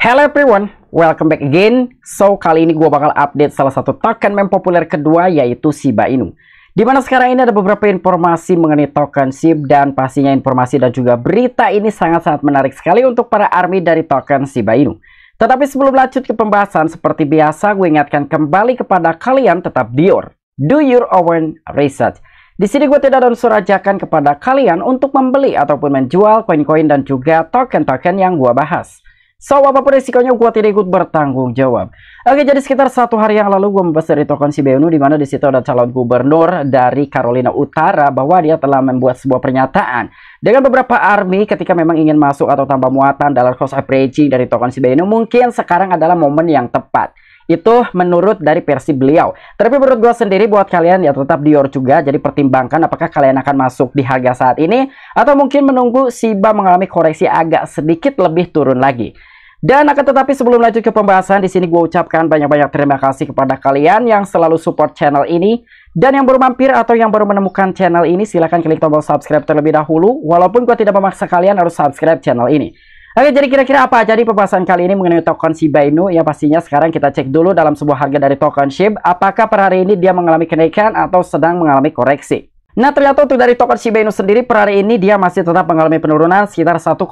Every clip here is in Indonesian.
Hello everyone, welcome back again. So, kali ini gue bakal update salah satu token meme populer kedua yaitu Shiba Inu. Dimana sekarang ini ada beberapa informasi mengenai token SHIB dan pastinya informasi dan juga berita ini sangat-sangat menarik sekali untuk para army dari token Shiba Inu. Tetapi sebelum lanjut ke pembahasan, seperti biasa gue ingatkan kembali kepada kalian tetap dior. Do your own research. Di sini gue tidak ada unsur kepada kalian untuk membeli ataupun menjual koin-koin dan juga token-token yang gue bahas. So, apapun risikonya, gue tidak ikut bertanggung jawab. Oke, jadi sekitar satu hari yang lalu gue membahas dari token Beunu, di mana di situ ada calon gubernur dari Carolina Utara bahwa dia telah membuat sebuah pernyataan dengan beberapa army ketika memang ingin masuk atau tambah muatan dalam cost averaging dari token Beunu, mungkin sekarang adalah momen yang tepat. Itu menurut dari versi beliau. Tapi menurut gue sendiri buat kalian ya tetap Dior juga. Jadi pertimbangkan apakah kalian akan masuk di harga saat ini. Atau mungkin menunggu Shiba mengalami koreksi agak sedikit lebih turun lagi. Dan akan tetapi sebelum lanjut ke pembahasan, di sini gue ucapkan banyak-banyak terima kasih kepada kalian yang selalu support channel ini. Dan yang baru mampir atau yang baru menemukan channel ini, silahkan klik tombol subscribe terlebih dahulu. Walaupun gue tidak memaksa kalian harus subscribe channel ini. Oke, jadi kira-kira apa aja di pembahasan kali ini mengenai token Shiba Inu? Ya pastinya sekarang kita cek dulu dalam sebuah harga dari token SHIB, apakah per hari ini dia mengalami kenaikan atau sedang mengalami koreksi. Nah ternyata untuk dari token Shiba Inu sendiri per hari ini dia masih tetap mengalami penurunan sekitar 1,22%.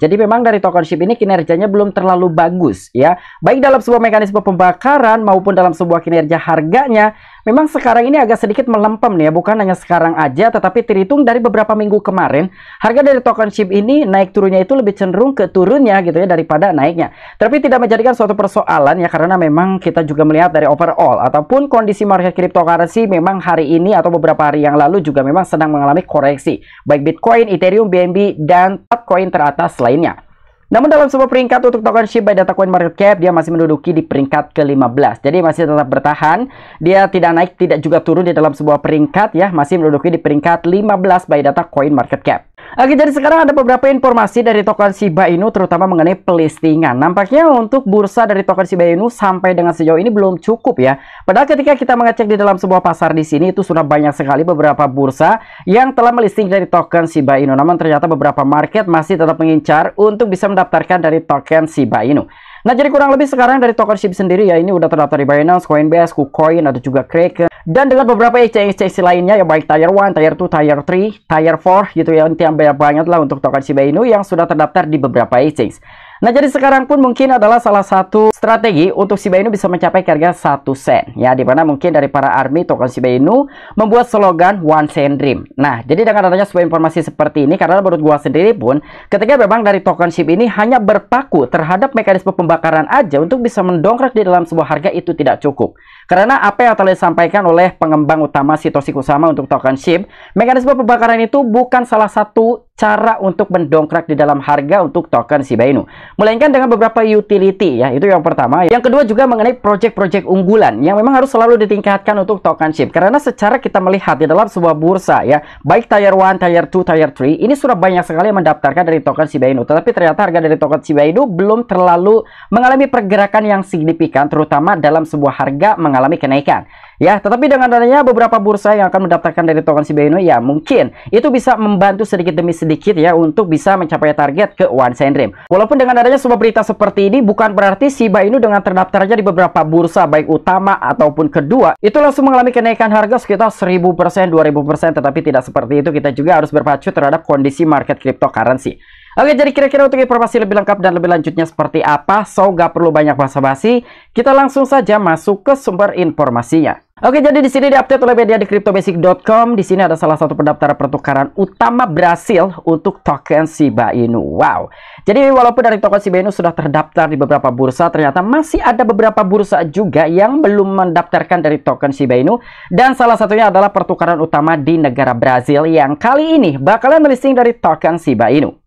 Jadi memang dari token SHIB ini kinerjanya belum terlalu bagus ya. Baik dalam sebuah mekanisme pembakaran maupun dalam sebuah kinerja harganya Memang sekarang ini agak sedikit melempem nih ya, bukan hanya sekarang aja, tetapi terhitung dari beberapa minggu kemarin, harga dari token chip ini naik turunnya itu lebih cenderung ke turunnya gitu ya daripada naiknya. Tapi tidak menjadikan suatu persoalan ya, karena memang kita juga melihat dari overall ataupun kondisi market cryptocurrency memang hari ini atau beberapa hari yang lalu juga memang sedang mengalami koreksi, baik Bitcoin, Ethereum, BNB, dan altcoin teratas lainnya. Namun dalam sebuah peringkat untuk token tokenship by coin Market Cap dia masih menduduki di peringkat ke-15. Jadi masih tetap bertahan, dia tidak naik tidak juga turun di dalam sebuah peringkat ya, masih menduduki di peringkat 15 by data coin Market Cap. Oke, jadi sekarang ada beberapa informasi dari token Shiba Inu terutama mengenai pelistingan. Nampaknya untuk bursa dari token Shiba Inu sampai dengan sejauh ini belum cukup ya. Padahal ketika kita mengecek di dalam sebuah pasar di sini itu sudah banyak sekali beberapa bursa yang telah melisting dari token Shiba Inu. Namun ternyata beberapa market masih tetap mengincar untuk bisa mendaftarkan dari token Shiba Inu. Nah, jadi kurang lebih sekarang dari token SHIB sendiri ya ini udah terdaftar di Binance, Coinbase, KuCoin, ada juga Kraken, dan dengan beberapa exchange-exchange lainnya ya baik Tier 1, Tier 2, Tier 3, Tier 4 gitu ya. Nanti yang banyak banget lah untuk token Shiba Inu yang sudah terdaftar di beberapa exchange. Nah jadi sekarang pun mungkin adalah salah satu strategi untuk Shiba Inu bisa mencapai harga 1 sen ya dimana mungkin dari para ARMY token Shiba Inu membuat slogan One Sen Dream. Nah jadi dengan adanya sebuah informasi seperti ini karena menurut gua sendiri pun ketika memang dari token Shiba ini hanya berpaku terhadap mekanisme pembakaran aja untuk bisa mendongkrak di dalam sebuah harga itu tidak cukup. Karena apa yang telah disampaikan oleh pengembang utama Sitoshi Kusama untuk token SHIB, mekanisme pembakaran itu bukan salah satu cara untuk mendongkrak di dalam harga untuk token Shiba Inu. Melainkan dengan beberapa utility ya, itu yang pertama. Yang kedua juga mengenai project-project unggulan yang memang harus selalu ditingkatkan untuk token SHIB. Karena secara kita melihat di dalam sebuah bursa ya, baik tier 1, tier 2, tier 3, ini sudah banyak sekali yang mendaftarkan dari token Shiba Inu. Tetapi ternyata harga dari token Shiba Inu belum terlalu mengalami pergerakan yang signifikan, terutama dalam sebuah harga mengalami kenaikan. Ya, tetapi dengan adanya beberapa bursa yang akan mendaftarkan dari token Shiba Inu, ya mungkin itu bisa membantu sedikit demi sedikit ya untuk bisa mencapai target ke One Cent Dream. Walaupun dengan adanya sebuah berita seperti ini, bukan berarti SIBA Inu dengan terdaftarnya di beberapa bursa, baik utama ataupun kedua, itu langsung mengalami kenaikan harga sekitar 1000%, 2000%, tetapi tidak seperti itu, kita juga harus berpacu terhadap kondisi market cryptocurrency. Oke, jadi kira-kira untuk informasi lebih lengkap dan lebih lanjutnya seperti apa, so nggak perlu banyak basa-basi, kita langsung saja masuk ke sumber informasinya. Oke, jadi di sini diupdate oleh media di cryptobasic.com. Di sini ada salah satu pendaftaran pertukaran utama Brasil untuk token Shiba Inu. Wow. Jadi walaupun dari token Shiba Inu sudah terdaftar di beberapa bursa, ternyata masih ada beberapa bursa juga yang belum mendaftarkan dari token Shiba Inu dan salah satunya adalah pertukaran utama di negara Brasil yang kali ini bakalan listing dari token Shiba Inu.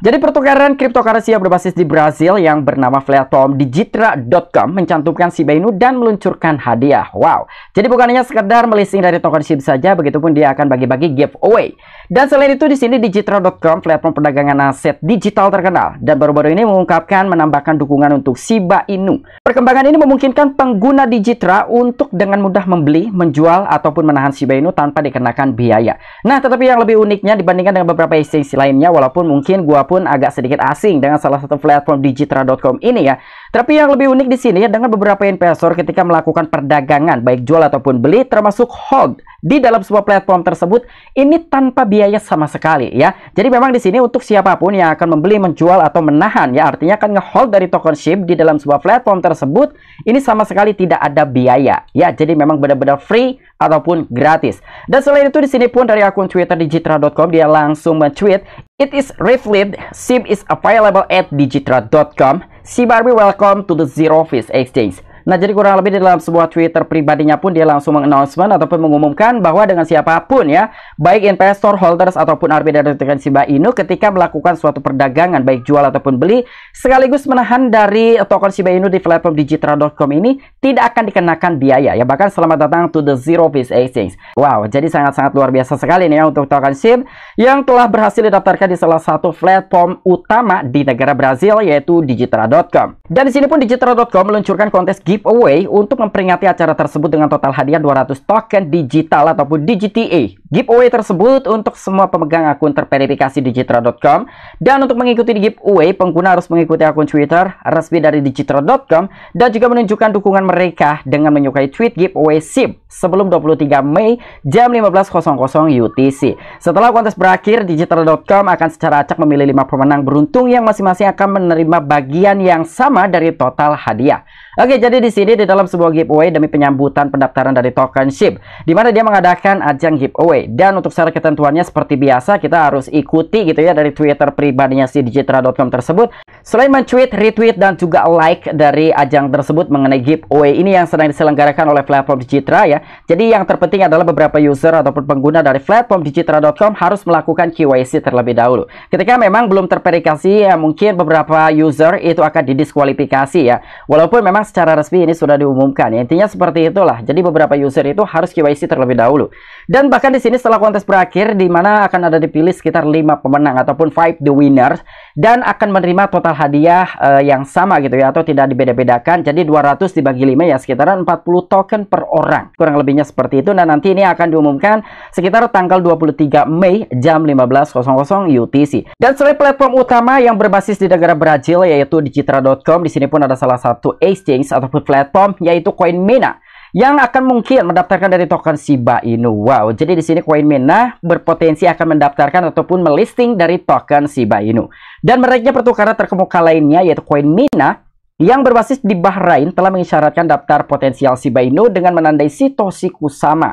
Jadi pertukaran cryptocurrency yang berbasis di Brazil yang bernama Flatom Digitra.com mencantumkan si Inu dan meluncurkan hadiah. Wow. Jadi bukan hanya sekedar melisting dari token SIB saja, begitupun dia akan bagi-bagi giveaway. Dan selain itu di sini Digitra.com platform perdagangan aset digital terkenal dan baru-baru ini mengungkapkan menambahkan dukungan untuk Shiba Inu. Perkembangan ini memungkinkan pengguna Digitra untuk dengan mudah membeli, menjual ataupun menahan Shiba Inu tanpa dikenakan biaya. Nah, tetapi yang lebih uniknya dibandingkan dengan beberapa exchange lainnya walaupun mungkin gua pun agak sedikit asing dengan salah satu platform digitra.com ini ya. Tapi yang lebih unik di sini ya dengan beberapa investor ketika melakukan perdagangan baik jual ataupun beli termasuk hold di dalam sebuah platform tersebut ini tanpa biaya sama sekali ya. Jadi memang di sini untuk siapapun yang akan membeli, menjual atau menahan ya artinya akan ngehold dari token SHIB di dalam sebuah platform tersebut ini sama sekali tidak ada biaya ya. Jadi memang benar-benar free ataupun gratis. Dan selain itu di sini pun dari akun Twitter digitra.com dia langsung men-tweet It is refleet. SIM is available at digitra.com. SIBRB welcome to the Zero Fees Exchange. Nah, jadi kurang lebih di dalam sebuah Twitter pribadinya pun dia langsung mengannouncement ataupun mengumumkan bahwa dengan siapapun ya, baik investor, holders ataupun dari dengan Shiba Inu ketika melakukan suatu perdagangan baik jual ataupun beli, sekaligus menahan dari token Shiba Inu di platform Digitra.com ini tidak akan dikenakan biaya ya. Bahkan selamat datang to the Zero Fees Exchange. Wow, jadi sangat-sangat luar biasa sekali nih ya untuk token SHIB yang telah berhasil didaftarkan di salah satu platform utama di negara Brazil yaitu Digitra.com Dan di sini pun Digitra.com meluncurkan kontes gift giveaway untuk memperingati acara tersebut dengan total hadiah 200 token digital ataupun DGTA. Giveaway tersebut untuk semua pemegang akun terverifikasi digitra.com dan untuk mengikuti giveaway pengguna harus mengikuti akun Twitter resmi dari digitra.com dan juga menunjukkan dukungan mereka dengan menyukai tweet giveaway SIP sebelum 23 Mei jam 15.00 UTC. Setelah kontes berakhir, digitra.com akan secara acak memilih 5 pemenang beruntung yang masing-masing akan menerima bagian yang sama dari total hadiah. Oke, jadi di sini di dalam sebuah giveaway demi penyambutan pendaftaran dari token SHIB, di mana dia mengadakan ajang giveaway. Dan untuk syarat ketentuannya seperti biasa, kita harus ikuti gitu ya dari Twitter pribadinya si digitra.com tersebut. Selain mencuit, retweet, dan juga like dari ajang tersebut mengenai giveaway ini yang sedang diselenggarakan oleh platform Digitra ya. Jadi yang terpenting adalah beberapa user ataupun pengguna dari platform digitra.com harus melakukan KYC terlebih dahulu. Ketika memang belum terverifikasi, ya mungkin beberapa user itu akan didiskualifikasi ya. Walaupun memang secara resmi ini sudah diumumkan. Ya. Intinya seperti itulah. Jadi beberapa user itu harus KYC terlebih dahulu. Dan bahkan di sini setelah kontes berakhir, di mana akan ada dipilih sekitar 5 pemenang ataupun 5 the winners. Dan akan menerima total hadiah uh, yang sama gitu ya. Atau tidak dibeda-bedakan. Jadi 200 dibagi 5 ya sekitaran 40 token per orang. Kurang lebihnya seperti itu. Dan nah, nanti ini akan diumumkan sekitar tanggal 23 Mei jam 15.00 UTC. Dan selain platform utama yang berbasis di negara Brazil yaitu Digitra.com. Di sini pun ada salah satu ace exchange ataupun platform yaitu koin Mina yang akan mungkin mendaftarkan dari token Shiba Inu. Wow, jadi di sini koin Mina berpotensi akan mendaftarkan ataupun melisting dari token Shiba Inu. Dan mereka pertukaran terkemuka lainnya yaitu koin Mina yang berbasis di Bahrain telah mengisyaratkan daftar potensial Shiba Inu dengan menandai Sitoshi Kusama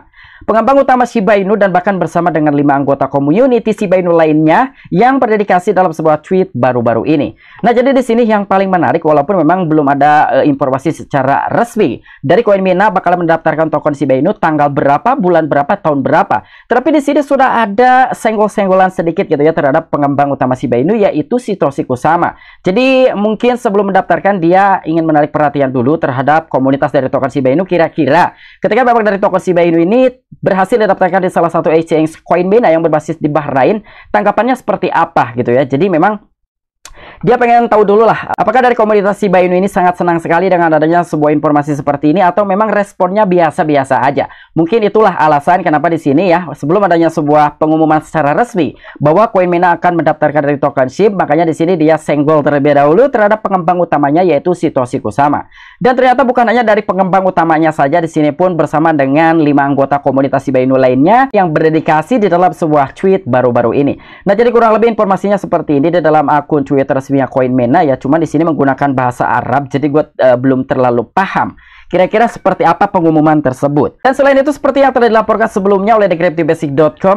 Pengembang utama Shiba Inu dan bahkan bersama dengan lima anggota community Shiba Inu lainnya yang berdedikasi dalam sebuah tweet baru-baru ini. Nah, jadi di sini yang paling menarik walaupun memang belum ada uh, informasi secara resmi dari Coinmina bakal mendaftarkan token Shiba Inu tanggal berapa, bulan berapa, tahun berapa. Tapi di sini sudah ada senggol-senggolan sedikit gitu ya terhadap pengembang utama Shiba Inu yaitu Satoshi Kusama. Jadi mungkin sebelum mendaftarkan dia ingin menarik perhatian dulu terhadap komunitas dari token Shiba Inu kira-kira ketika memang dari token Shiba Inu ini berhasil didapatkan di salah satu exchange Coinbase nah, yang berbasis di Bahrain, tanggapannya seperti apa gitu ya. Jadi memang dia pengen tahu dulu lah, apakah dari komunitas si Bayu ini sangat senang sekali dengan adanya sebuah informasi seperti ini atau memang responnya biasa-biasa aja. Mungkin itulah alasan kenapa di sini ya, sebelum adanya sebuah pengumuman secara resmi bahwa Coinmina akan mendaftarkan dari token SHIB, makanya di sini dia senggol terlebih dahulu terhadap pengembang utamanya yaitu Sitoshi Kusama. Dan ternyata bukan hanya dari pengembang utamanya saja, di sini pun bersama dengan lima anggota komunitas si Bayu lainnya yang berdedikasi di dalam sebuah tweet baru-baru ini. Nah, jadi kurang lebih informasinya seperti ini di dalam akun Twitter resminya koin MENA ya, cuman di sini menggunakan bahasa Arab, jadi gue uh, belum terlalu paham. Kira-kira seperti apa pengumuman tersebut? Dan selain itu, seperti yang telah dilaporkan sebelumnya oleh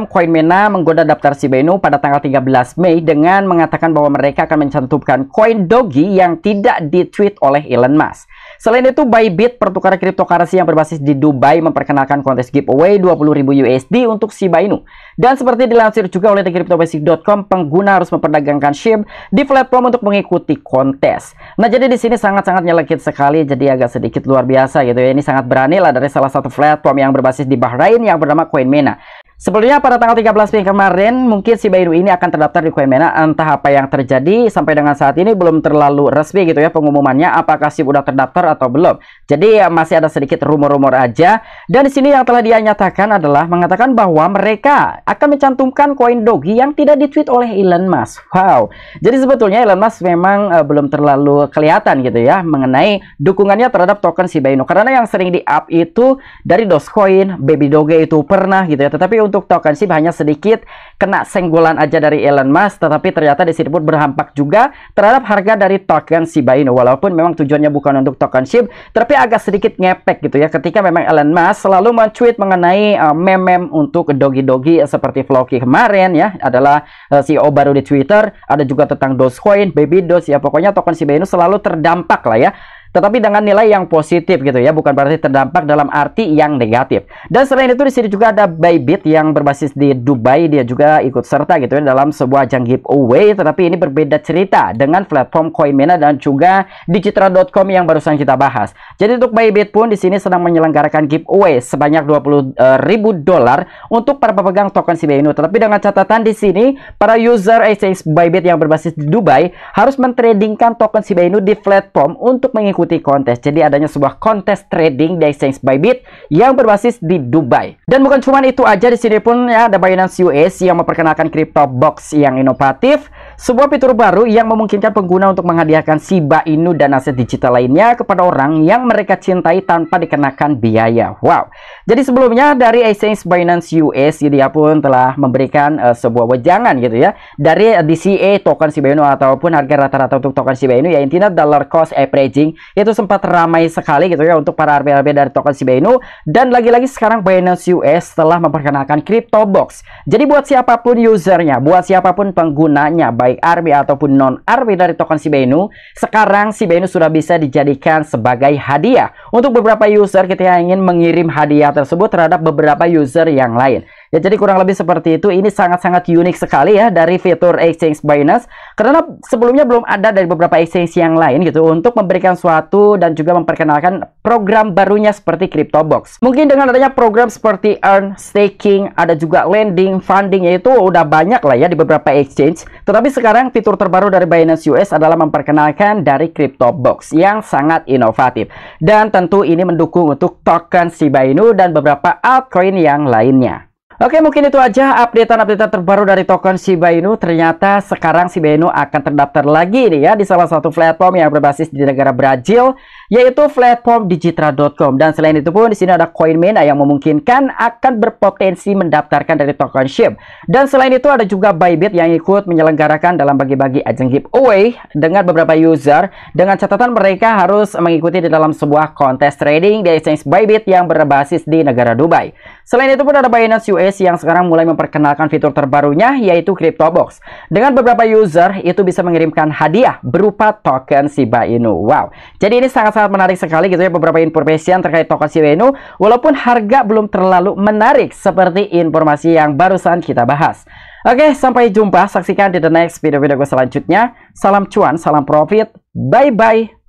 koin MENA menggoda daftar Shiba Inu pada tanggal 13 Mei dengan mengatakan bahwa mereka akan mencantumkan koin Dogi yang tidak ditweet oleh Elon Musk. Selain itu, Bybit pertukaran kriptokurasi yang berbasis di Dubai memperkenalkan kontes giveaway 20.000 USD untuk Shiba Inu. Dan seperti dilansir juga oleh TheCryptoBasic.com, pengguna harus memperdagangkan SHIB di platform untuk mengikuti kontes. Nah, jadi di sini sangat-sangat nyelekit sekali, jadi agak sedikit luar biasa gitu ya. Ini sangat berani lah dari salah satu platform yang berbasis di Bahrain yang bernama CoinMena. Sebetulnya pada tanggal 13 Mei kemarin mungkin si Baidu ini akan terdaftar di Kuemena entah apa yang terjadi sampai dengan saat ini belum terlalu resmi gitu ya pengumumannya apakah si udah terdaftar atau belum. Jadi ya, masih ada sedikit rumor-rumor aja dan di sini yang telah dia nyatakan adalah mengatakan bahwa mereka akan mencantumkan koin Doge yang tidak ditweet oleh Elon Musk. Wow. Jadi sebetulnya Elon Musk memang uh, belum terlalu kelihatan gitu ya mengenai dukungannya terhadap token si Baidu karena yang sering di-up itu dari Dogecoin, Baby Doge itu pernah gitu ya. Tetapi untuk token SIP hanya sedikit kena senggolan aja dari Elon Musk tetapi ternyata di sini pun berdampak juga terhadap harga dari token Shiba Inu walaupun memang tujuannya bukan untuk token SIP tapi agak sedikit ngepek gitu ya ketika memang Elon Musk selalu men mengenai uh, meme-meme untuk dogi-dogi seperti Floki kemarin ya adalah uh, eh, CEO baru di Twitter ada juga tentang Dogecoin, Baby Doge ya pokoknya token Shiba Inu selalu terdampak lah ya tetapi dengan nilai yang positif gitu ya, bukan berarti terdampak dalam arti yang negatif. Dan selain itu di sini juga ada Bybit yang berbasis di Dubai, dia juga ikut serta gitu ya dalam sebuah ajang giveaway, tetapi ini berbeda cerita dengan platform Coinmina dan juga Digitra.com yang barusan kita bahas. Jadi untuk Bybit pun di sini sedang menyelenggarakan giveaway sebanyak 20 eh, ribu dolar untuk para pemegang token si Inu. Tetapi dengan catatan di sini para user exchange Bybit yang berbasis di Dubai harus mentradingkan token si Inu di platform untuk mengikuti mengikuti kontes. Jadi adanya sebuah kontes trading di exchange Bybit yang berbasis di Dubai. Dan bukan cuma itu aja, di sini pun ya ada Binance US yang memperkenalkan crypto box yang inovatif sebuah fitur baru yang memungkinkan pengguna untuk menghadiahkan Shiba Inu dan aset digital lainnya kepada orang yang mereka cintai tanpa dikenakan biaya. Wow. Jadi sebelumnya dari exchange Binance US dia pun telah memberikan uh, sebuah wejangan gitu ya dari DCA token Shiba Inu ataupun harga rata-rata untuk token Shiba Inu ya intinya dollar cost averaging itu sempat ramai sekali gitu ya untuk para rb dari token Shiba Inu dan lagi-lagi sekarang Binance US telah memperkenalkan Crypto Box. Jadi buat siapapun usernya, buat siapapun penggunanya baik RB ataupun non-RB dari token Sibenu, sekarang Sibenu sudah bisa dijadikan sebagai hadiah untuk beberapa user kita ingin mengirim hadiah tersebut terhadap beberapa user yang lain. Ya jadi kurang lebih seperti itu. Ini sangat-sangat unik sekali ya dari fitur exchange Binance karena sebelumnya belum ada dari beberapa exchange yang lain gitu untuk memberikan suatu dan juga memperkenalkan program barunya seperti crypto box. Mungkin dengan adanya program seperti earn, staking, ada juga lending, funding yaitu udah banyak lah ya di beberapa exchange. Tetapi sekarang fitur terbaru dari Binance US adalah memperkenalkan dari crypto box yang sangat inovatif. Dan tentu ini mendukung untuk token Shiba Inu dan beberapa altcoin yang lainnya. Oke mungkin itu aja updatean-updatean terbaru dari token Shiba Inu Ternyata sekarang Shiba Inu akan terdaftar lagi nih ya Di salah satu platform yang berbasis di negara Brazil Yaitu platform Digitra.com Dan selain itu pun di sini ada Mena yang memungkinkan akan berpotensi mendaftarkan dari token SHIB Dan selain itu ada juga Bybit yang ikut menyelenggarakan dalam bagi-bagi ajang giveaway Dengan beberapa user Dengan catatan mereka harus mengikuti di dalam sebuah kontes trading di exchange Bybit yang berbasis di negara Dubai Selain itu pun ada Binance US yang sekarang mulai memperkenalkan fitur terbarunya yaitu Crypto Box Dengan beberapa user itu bisa mengirimkan hadiah berupa token Shiba Inu. Wow. Jadi ini sangat-sangat menarik sekali gitu ya beberapa informasi yang terkait token Shiba Inu walaupun harga belum terlalu menarik seperti informasi yang barusan kita bahas. Oke, sampai jumpa. Saksikan di the next video-video gue selanjutnya. Salam cuan, salam profit. Bye-bye.